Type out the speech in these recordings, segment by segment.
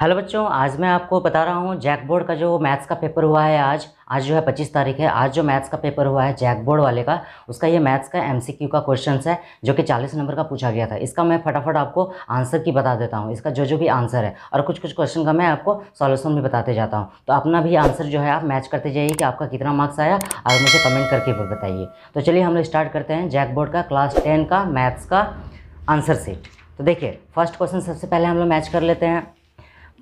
hello बच्चों आज मैं आपको बता रहा हूँ जैक बोर्ड का जो मैथ्स का पेपर हुआ है आज आज जो है 25 तारीख है आज जो मैथ्स का पेपर हुआ है जैक बोर्ड वाले का उसका ये मैथ्स का एमसीक्यू का क्वेश्चन है जो कि 40 नंबर का पूछा गया था इसका मैं फटाफट आपको आंसर की बता देता हूँ इसका जो जो भी आंसर है और कुछ कुछ क्वेश्चन का मैं आपको सॉल्यूशन भी बताते जाता हूँ तो अपना भी आंसर जो है आप मैच करते जाइए कि आपका कितना मार्क्स आया और मुझे कमेंट करके बताइए तो चलिए हम लोग स्टार्ट करते हैं जैक बोर्ड का क्लास टेन का मैथ्स का आंसर सीट तो देखिए फर्स्ट क्वेश्चन सबसे पहले हम लोग मैच कर लेते हैं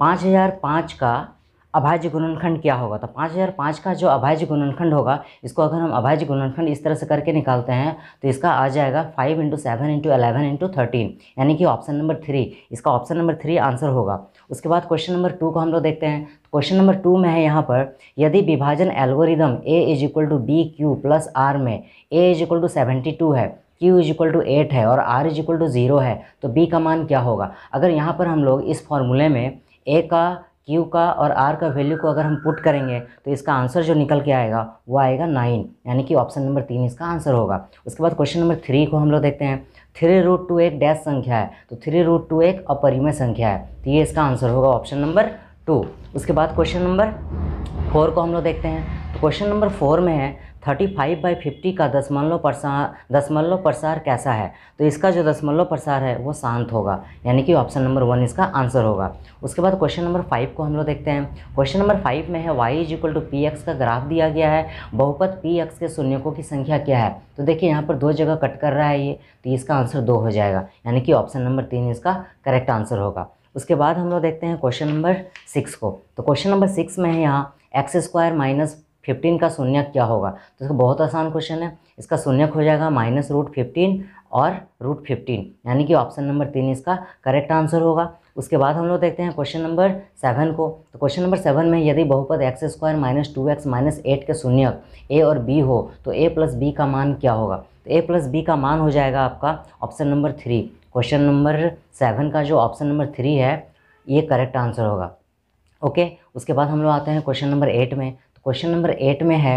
पाँच हज़ार पाँच का अभाज्य गुणनखंड क्या होगा तो पाँच हज़ार पाँच का जो अभाज्य गुणनखंड होगा इसको अगर हम अभाज्य गुणनखंड इस तरह से करके निकालते हैं तो इसका आ जाएगा five into seven into eleven into thirteen यानी कि ऑप्शन नंबर थ्री इसका ऑप्शन नंबर थ्री आंसर होगा उसके बाद क्वेश्चन नंबर टू को हम लोग देखते हैं तो क्वेश्चन नंबर टू में है यहाँ पर यदि विभाजन algorithm A is equal to B Q plus R में A is equal to seventy two है Q is equal to eight है और R is equal to zero है तो बी का मान क्या होगा अगर यहाँ पर हम लोग इस फॉर्मूले में ए का क्यू का और आर का वैल्यू को अगर हम पुट करेंगे तो इसका आंसर जो निकल के आएगा वो आएगा नाइन यानी कि ऑप्शन नंबर तीन इसका आंसर होगा उसके बाद क्वेश्चन नंबर थ्री को हम लोग देखते हैं थ्री रूट टू एक डैश संख्या है तो थ्री रूट टू एक अपरिमय संख्या है तो ये इसका आंसर होगा ऑप्शन नंबर टू उसके बाद क्वेश्चन नंबर फोर को हम लोग देखते हैं क्वेश्चन नंबर फोर में है थर्टी फाइव बाई फिफ्टी का दशमलव प्रसार दशमलव प्रसार कैसा है तो इसका जो दशमलव प्रसार है वो शांत होगा यानी कि ऑप्शन नंबर वन इसका आंसर होगा उसके बाद क्वेश्चन नंबर फाइव को हम लोग देखते हैं क्वेश्चन नंबर फाइव में है Y is equal to P X का ग्राफ दिया गया है बहुपत पी एक्स के शून्यकों की संख्या क्या है तो देखिए यहाँ पर दो जगह कट कर रहा है ये तो इसका आंसर दो हो जाएगा यानी कि ऑप्शन नंबर तीन इसका करेक्ट आंसर होगा उसके बाद हम लोग देखते हैं क्वेश्चन नंबर सिक्स को तो क्वेश्चन नंबर सिक्स में है यहाँ एक्स स्क्वायर माइनस फिफ्टीन का शून्यक क्या होगा तो इसका बहुत आसान क्वेश्चन है इसका शून्यक हो जाएगा माइनस रूट फिफ्टीन और रूट फिफ्टीन यानी कि ऑप्शन नंबर तीन इसका करेक्ट आंसर होगा उसके बाद हम लोग देखते हैं क्वेश्चन नंबर सेवन को तो क्वेश्चन नंबर सेवन में यदि बहुपद X square minus two X minus eight के शून्य ए और बी हो तो ए प्लस बी का मान क्या होगा तो ए प्लस बी का मान हो जाएगा आपका option number three question number seven का जो ऑप्शन नंबर थ्री है ये करेक्ट आंसर होगा ओके उसके बाद हम लोग आते हैं क्वेश्चन नंबर एट में क्वेश्चन नंबर एट में है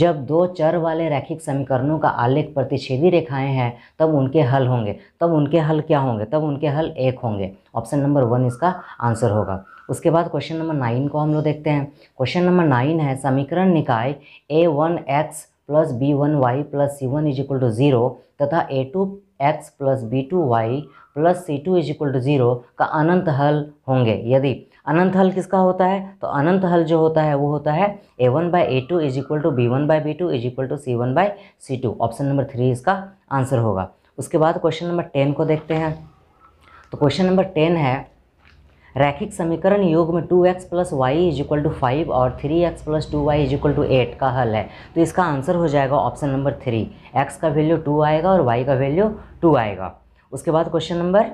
जब दो चर वाले रैखिक समीकरणों का आलेख प्रतिच्छेदी रेखाएं हैं तब उनके हल होंगे तब उनके हल क्या होंगे तब उनके हल एक होंगे ऑप्शन नंबर वन इसका आंसर होगा उसके बाद क्वेश्चन नंबर नाइन को हम लोग देखते हैं क्वेश्चन नंबर नाइन है समीकरण निकाय a one x plus b one y plus c one is equal to zero तथा a two x plus b two y plus c two is equal to zero का अनंत हल होंगे यदि अनंत हल किसका होता है तो अनंत हल जो होता है वो होता है a one by a two is equal to b one by b two is equal to c one by c two option number three इसका आंसर होगा उसके बाद क्वेश्चन नंबर टेन को देखते हैं तो क्वेश्चन नंबर टेन है रैखिक समीकरण योग में two x plus y is equal to five और three x plus two y is equal to eight का हल है तो इसका आंसर हो जाएगा ऑप्शन नंबर थ्री एक्स का वैल्यू टू आएगा और वाई का वैल्यू टू आएगा उसके बाद क्वेश्चन नंबर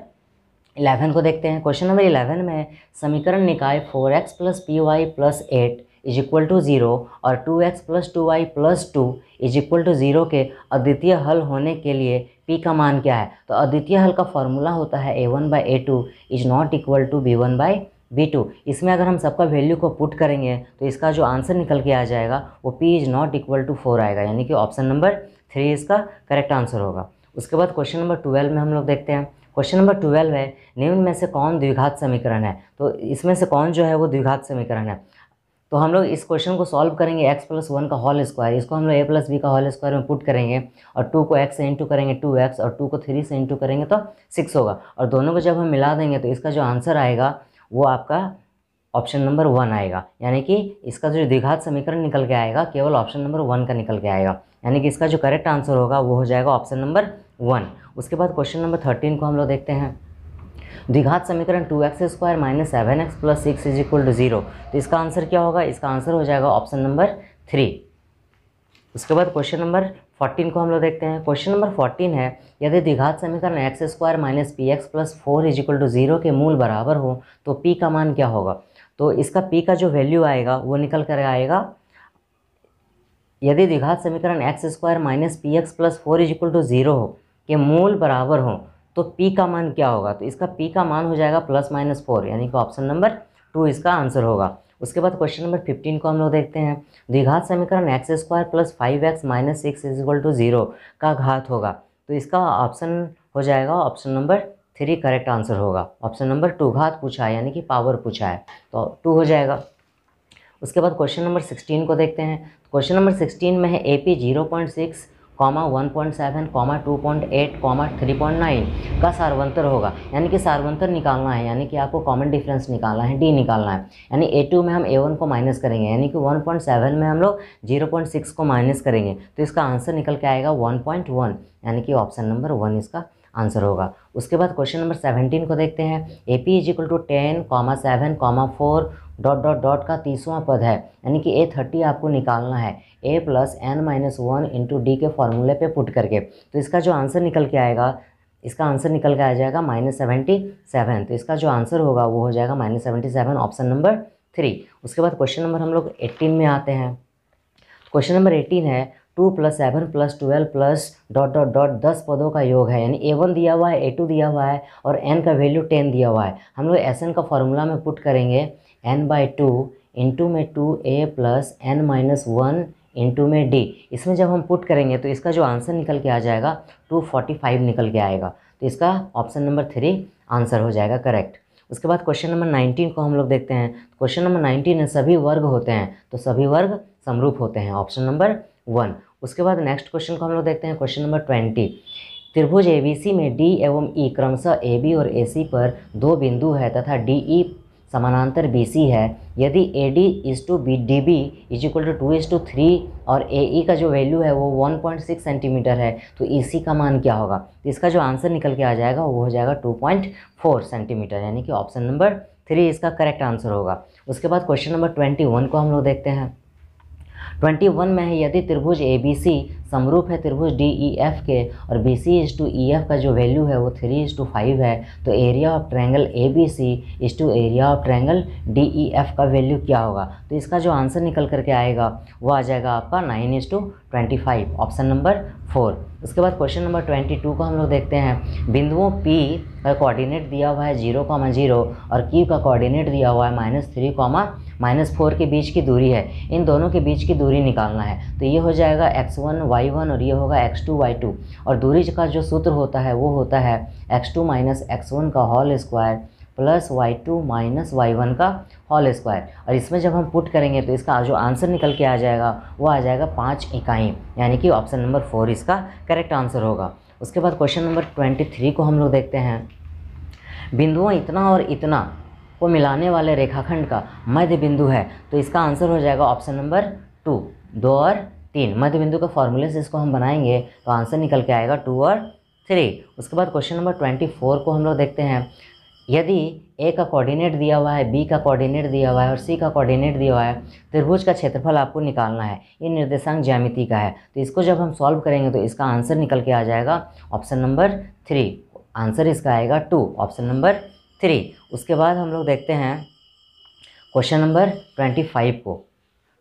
इलेवन को देखते हैं क्वेश्चन नंबर इलेवन में समीकरण निकाय four x plus p y plus eight is equal to zero और two x plus two y plus two is equal to zero के अद्वितीय हल होने के लिए p का मान क्या है तो अद्वितीय हल का फॉर्मूला होता है a one by a two is not equal to b one by b two इसमें अगर हम सबका वैल्यू को पुट करेंगे तो इसका जो आंसर निकल के आ जाएगा वो p is not equal to four आएगा यानी कि ऑप्शन नंबर थ्री इसका करेक्ट आंसर होगा उसके बाद क्वेश्चन नंबर ट्वेल्व में हम लोग देखते हैं क्वेश्चन नंबर ट्वेल्व है निम्न में से कौन द्विघात समीकरण है तो इसमें से कौन जो है वो द्विघात समीकरण है तो हम लोग इस क्वेश्चन को सॉल्व करेंगे x प्लस वन का होल स्क्वायर इसको हम लोग ए प्लस बी का होल स्क्वायर में पुट करेंगे और टू को x से इंटू करेंगे टू एक्स और टू को थ्री से इंटू करेंगे तो सिक्स होगा और दोनों को जब हम मिला देंगे तो इसका जो आंसर आएगा वो आपका ऑप्शन नंबर वन आएगा यानी कि इसका जो द्विघात समीकरण निकल के आएगा केवल ऑप्शन नंबर वन का निकल के आएगा यानी कि इसका जो करेक्ट आंसर होगा वो हो जाएगा ऑप्शन नंबर वन उसके बाद क्वेश्चन नंबर थर्टीन को हम लोग देखते हैं द्विघात समीकरण two x square minus seven x plus six is equal to zero तो इसका आंसर क्या होगा इसका आंसर हो जाएगा ऑप्शन नंबर थ्री उसके बाद क्वेश्चन नंबर फोर्टीन को हम लोग देखते हैं क्वेश्चन नंबर फोर्टीन है यदि द्विघात समीकरण x square minus p x plus four is equal to zero के मूल बराबर हो तो पी का मान क्या होगा तो इसका पी का जो वैल्यू आएगा वो निकल कर आएगा यदि द्विघात समीकरण x square minus p x plus four is equal to zero हो के मूल बराबर हों तो पी का मान क्या होगा तो इसका पी का मान हो जाएगा प्लस माइनस फोर यानी कि ऑप्शन नंबर टू इसका आंसर होगा उसके बाद क्वेश्चन नंबर फिफ्टीन को हम लोग देखते हैं द्विघात समीकरण x square plus five x minus six is equal to zero का घात होगा तो इसका ऑप्शन हो जाएगा option number three correct answer होगा ऑप्शन नंबर टू घात पूछा है यानी कि पावर पूछा है तो टू हो जाएगा उसके बाद क्वेश्चन नंबर सिक्सटीन को देखते हैं क्वेश्चन नंबर सिक्सटीन में है A P zero point six comma one point seven comma two point eight comma three point nine का सार्वंतर होगा यानी कि सार्वंतर निकालना है यानी कि आपको कॉमन डिफरेंस निकालना है डी निकालना है यानी ए टू में हम ए वन को माइनस करेंगे यानी कि वन पॉइंट सेवन में हम लोग जीरो पॉइंट सिक्स को माइनस करेंगे तो इसका आंसर निकल के आएगा वन पॉइंट वन यानी कि ऑप्शन नंबर वन इसका आंसर होगा उसके बाद क्वेश्चन नंबर सेवनटीन को देखते हैं A P is equal to ten comma seven comma four dot dot dot का तीसवां पद है यानी कि ए थर्टी आपको निकालना है a plus n minus one into d के फॉर्मूले पे पुट करके तो इसका जो आंसर निकल के आएगा इसका आंसर निकल के आ जाएगा माइनस सेवेंटी सेवन तो इसका जो आंसर होगा वो हो जाएगा minus seventy seven option number three उसके बाद क्वेश्चन नंबर हम लोग एट्टीन में आते हैं क्वेश्चन नंबर एटीन है two plus seven plus twelve plus dot dot dot दस पदों का योग है यानी ए वन दिया हुआ है ए टू दिया हुआ है और एन का वैल्यू टेन दिया हुआ है हम लोग एस एन का फॉर्मूला में पुट करेंगे एन बाई टू इंटू में two a plus n minus one into में डी इसमें जब हम पुट करेंगे तो इसका जो आंसर निकल के आ जाएगा टू फोर्टी फाइव निकल के आएगा तो इसका ऑप्शन नंबर थ्री आंसर हो जाएगा करेक्ट उसके बाद क्वेश्चन नंबर नाइनटीन को हम लोग देखते हैं क्वेश्चन नंबर नाइनटीन में सभी वर्ग होते हैं तो सभी वर्ग समरूप होते हैं ऑप्शन नंबर वन उसके बाद नेक्स्ट क्वेश्चन को हम लोग देखते हैं क्वेश्चन नंबर ट्वेंटी त्रिभुज सी में डी एवं ई e क्रमशः ए बी और ए सी पर दो बिंदु है तथा डी ई e समानांतर बी सी है यदि A D is to B D B is equal to two is to three और ए ई e का जो वैल्यू है वो वन पॉइंट सिक्स सेंटीमीटर है तो ई e सी का मान क्या होगा तो इसका जो आंसर निकल के आ जाएगा वो हो जाएगा टू पॉइंट फोर सेंटीमीटर यानी कि ऑप्शन नंबर थ्री इसका करेक्ट आंसर होगा उसके बाद क्वेश्चन नंबर ट्वेंटी वन को हम लोग देखते हैं ट्वेंटी वन में है यदि त्रिभुज ए बी सी समरूप है त्रिभुज डी ई एफ के और B C is to E F का जो वैल्यू है वो थ्री इज टू फाइव है तो area of triangle A B C is to area of triangle D E F का वैल्यू क्या होगा तो इसका जो आंसर निकल करके आएगा वो आ जाएगा आपका nine is to twenty five option number four उसके बाद क्वेश्चन नंबर ट्वेंटी टू को हम लोग देखते हैं बिंदुओं पी का कोऑर्डिनेट दिया हुआ है जीरो कॉमा जीरो और क्यू का कोऑर्डिनेट दिया हुआ है minus three comma minus four के बीच की दूरी है इन दोनों के बीच की दूरी निकालना है तो ये हो जाएगा एक्स वन वाई वन और ये होगा एक्स टू वाई टू और दूरी का जो सूत्र होता है वो होता है x two minus x one का whole square plus y two minus y one का होल स्क्वायर और इसमें जब हम पुट करेंगे तो इसका जो आंसर निकल के आ जाएगा वो आ जाएगा पाँच इकाई यानी कि ऑप्शन नंबर फोर इसका करेक्ट आंसर होगा उसके बाद क्वेश्चन नंबर ट्वेंटी थ्री को हम लोग देखते हैं बिंदुओं इतना और इतना को मिलाने वाले रेखाखंड का मध्य बिंदु है तो इसका आंसर हो जाएगा ऑप्शन नंबर टू दो और तीन मध्य बिंदु का फॉर्मूले से इसको हम बनाएंगे तो आंसर निकल के आएगा टू और थ्री उसके बाद क्वेश्चन नंबर ट्वेंटी फोर को हम लोग देखते हैं यदि ए का कोऑर्डिनेट दिया हुआ है बी का कोऑर्डिनेट दिया हुआ है और सी का कोऑर्डिनेट दिया हुआ है त्रिभुज का क्षेत्रफल आपको निकालना है ये निर्देशांक ज्यामिति का है तो इसको जब हम सॉल्व करेंगे तो इसका आंसर निकल के आ जाएगा ऑप्शन नंबर थ्री आंसर इसका आएगा टू ऑप्शन नंबर थ्री उसके बाद हम लोग देखते हैं क्वेश्चन नंबर ट्वेंटी फाइव को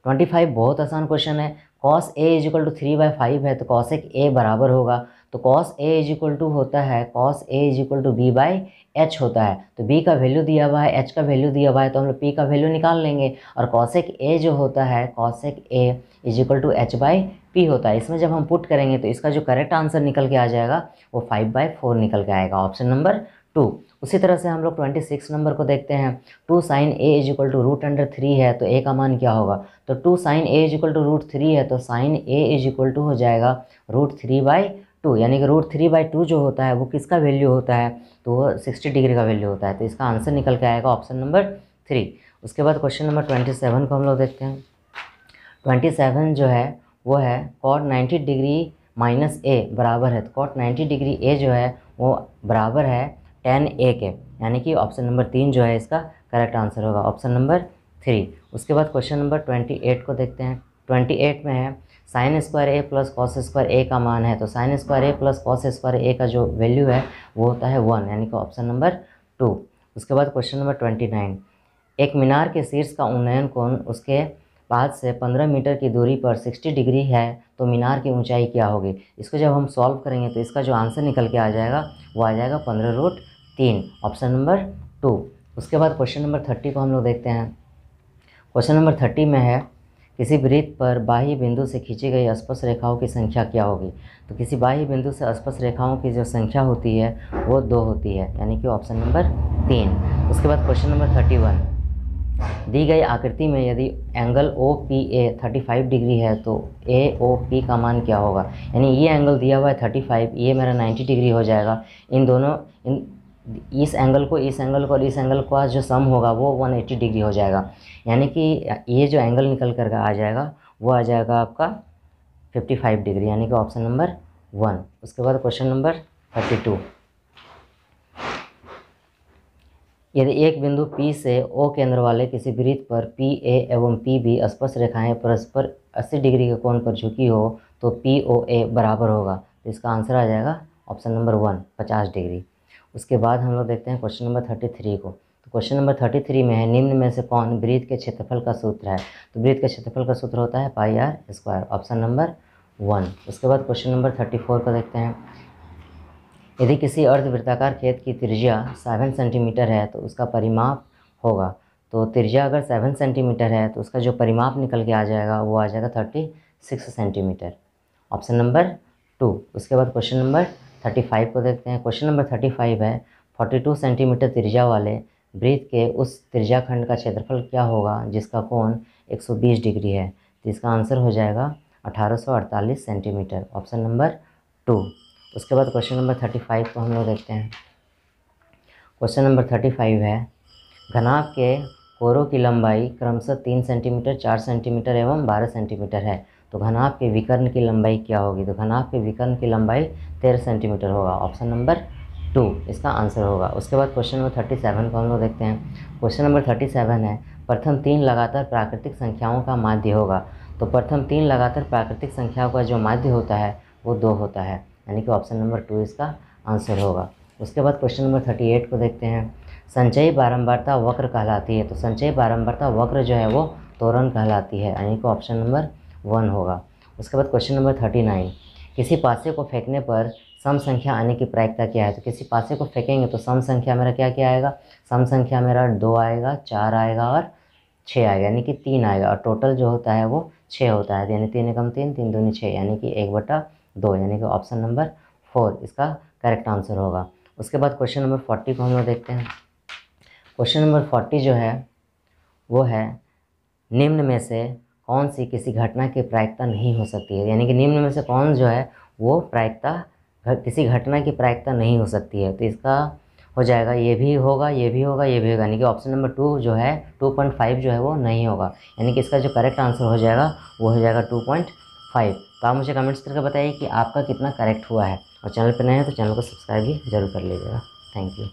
ट्वेंटी फाइव बहुत आसान क्वेश्चन है cos A is equal to three by five है तो कॉस एक ए बराबर होगा तो cos A is equal to होता है cos A is equal to B by H होता है तो बी का वैल्यू दिया हुआ है एच का वैल्यू दिया हुआ है तो हम लोग पी का वैल्यू निकाल लेंगे और कॉसेक ए जो होता है cosec A is equal to H by P होता है इसमें जब हम पुट करेंगे तो इसका जो करेक्ट आंसर निकल के आ जाएगा वो फाइव बाई फोर निकल के आएगा ऑप्शन नंबर टू उसी तरह से हम लोग ट्वेंटी सिक्स नंबर को देखते हैं two sine A is equal to root under three है तो ए का मान क्या होगा तो two sine A is equal to root three है तो sine A is equal to हो जाएगा रूट थ्री बाई टू यानी कि रूट थ्री बाई टू जो होता है वो किसका वैल्यू होता है तो वो सिक्सटी डिग्री का वैल्यू होता है तो इसका आंसर निकल के आएगा ऑप्शन नंबर थ्री उसके बाद क्वेश्चन नंबर ट्वेंटी सेवन को हम लोग देखते हैं ट्वेंटी सेवन जो है वो है cot ninety degree minus A बराबर है तो कॉट नाइन्टी डिग्री ए जो है वो बराबर है टेन ए के यानी कि ऑप्शन नंबर तीन जो है इसका करेक्ट आंसर होगा ऑप्शन नंबर थ्री उसके बाद क्वेश्चन नंबर ट्वेंटी एट को देखते हैं ट्वेंटी एट में है sine square A plus cos square A का मान है तो sine square A plus cos square A का जो वैल्यू है वो होता है वन यानी कि ऑप्शन नंबर टू उसके बाद क्वेश्चन नंबर ट्वेंटी नाइन एक मीनार के शीर्ष का उन्नयन कौन उसके पाँच से पंद्रह मीटर की दूरी पर सिक्सटी डिग्री है तो मीनार की ऊंचाई क्या होगी इसको जब हम सॉल्व करेंगे तो इसका जो आंसर निकल के आ जाएगा वो आ जाएगा पंद्रह रूट तीन ऑप्शन नंबर टू उसके बाद क्वेश्चन नंबर थर्टी को हम लोग देखते हैं क्वेश्चन नंबर थर्टी में है किसी वृत्त पर बाह्य बिंदु से खींची गई स्पर्श रेखाओं की संख्या क्या होगी तो किसी बाह्य बिंदु से स्पर्श रेखाओं की जो संख्या होती है वो दो होती है यानी कि ऑप्शन नंबर तीन उसके बाद क्वेश्चन नंबर थर्टी वन दी गई आकृति में यदि angle O P A thirty five degree है तो ए ओ पी का मान क्या होगा यानी ये एंगल दिया हुआ है थर्टी फाइव ये मेरा नाइन्टी डिग्री हो जाएगा इन दोनों इन इस एंगल को इस एंगल को और इस एंगल को आज जो सम होगा वो 180 डिग्री हो जाएगा यानी कि ये जो एंगल निकल कर आ जाएगा वो आ जाएगा आपका 55 डिग्री यानी कि ऑप्शन नंबर वन उसके बाद क्वेश्चन नंबर 32 यदि एक बिंदु P से O केंद्र वाले किसी वृत्त पर पी ए एवं पी बी स्पर्श रेखाएँ परस्पर अस्सी डिग्री के कोण पर झुकी हो तो पी ओ ए बराबर होगा तो इसका आंसर आ जाएगा ऑप्शन नंबर वन पचास डिग्री उसके बाद हम लोग देखते हैं क्वेश्चन नंबर थर्टी थ्री को तो क्वेश्चन नंबर थर्टी थ्री में है निम्न में से कौन ब्रीत के क्षेत्रफल का सूत्र है तो ब्रीथ के क्षेत्रफल का सूत्र होता है pi r square option number one उसके बाद क्वेश्चन नंबर थर्टी फोर को देखते हैं यदि किसी अर्धवृत्ताकार खेत की त्रिज्या सेवन सेंटीमीटर है तो उसका परिमाप होगा तो त्रिज्या अगर सेवन सेंटीमीटर है तो उसका जो परिमाप निकल के आ जाएगा वो आ जाएगा thirty six centimetre option number two उसके बाद क्वेश्चन नंबर थर्टी फाइव को देखते हैं क्वेश्चन नंबर थर्टी फाइव है फोर्टी टू सेंटीमीटर त्रिज्या वाले ब्रीथ के उस त्रिज्या खंड का क्षेत्रफल क्या होगा जिसका कोण एक सौ बीस डिग्री है तो इसका आंसर हो जाएगा अठारह सौ अड़तालीस सेंटीमीटर ऑप्शन नंबर टू उसके बाद क्वेश्चन नंबर थर्टी फाइव को हम लोग देखते हैं क्वेश्चन नंबर थर्टी फाइव है घनाभ के कोरों की लंबाई क्रमशः तीन सेंटीमीटर चार सेंटीमीटर एवं बारह सेंटीमीटर है तो घनाप के विकर्ण की लंबाई क्या होगी तो घनाप के विकर्ण की लंबाई तेरह सेंटीमीटर होगा ऑप्शन नंबर टू इसका आंसर होगा उसके बाद क्वेश्चन नंबर थर्टी सेवन को हम लोग देखते हैं क्वेश्चन नंबर थर्टी सेवन है प्रथम तीन लगातार प्राकृतिक संख्याओं का माध्य होगा तो प्रथम तीन लगातार प्राकृतिक संख्याओं का जो माध्य होता है वो दो होता है यानी कि ऑप्शन नंबर टू इसका आंसर होगा उसके बाद क्वेश्चन नंबर थर्टी एट को देखते हैं संचयी बारंबारता वक्र कहलाती है तो संचयी बारंबारता वक्र जो है वो तोरण कहलाती है यानी कि ऑप्शन नंबर वन होगा उसके बाद क्वेश्चन नंबर थर्टी नाइन किसी पासे को फेंकने पर सम संख्या आने की प्रायिकता क्या है तो किसी पासे को फेंकेंगे तो सम संख्या मेरा क्या क्या आएगा सम संख्या मेरा दो आएगा चार आएगा और छः आएगा यानी कि तीन आएगा और टोटल जो होता है वो छः होता है तो यानी तीन एकम तीन तीन दूनी छः यानी कि एक बटा दो यानी कि ऑप्शन नंबर फोर इसका करेक्ट आंसर होगा उसके बाद क्वेश्चन नंबर फोर्टी को हम लोग देखते हैं क्वेश्चन नंबर फोर्टी जो है वो है निम्न में से कौन सी किसी घटना की प्रायिकता नहीं हो सकती है यानी कि निम्न में से कौन जो है वो प्रायिकता किसी घटना की प्रायिकता नहीं हो सकती है तो इसका हो जाएगा ये भी होगा ये भी होगा ये भी होगा यानी कि ऑप्शन नंबर टू जो है टू पॉइंट फाइव जो है वो नहीं होगा यानी कि इसका जो करेक्ट आंसर हो जाएगा वो हो जाएगा टू पॉइंट फाइव तो आप मुझे कमेंट्स करके बताइए कि आपका कितना करेक्ट हुआ है और चैनल पर नए हैं तो चैनल को सब्सक्राइब भी जरूर कर लीजिएगा थैंक यू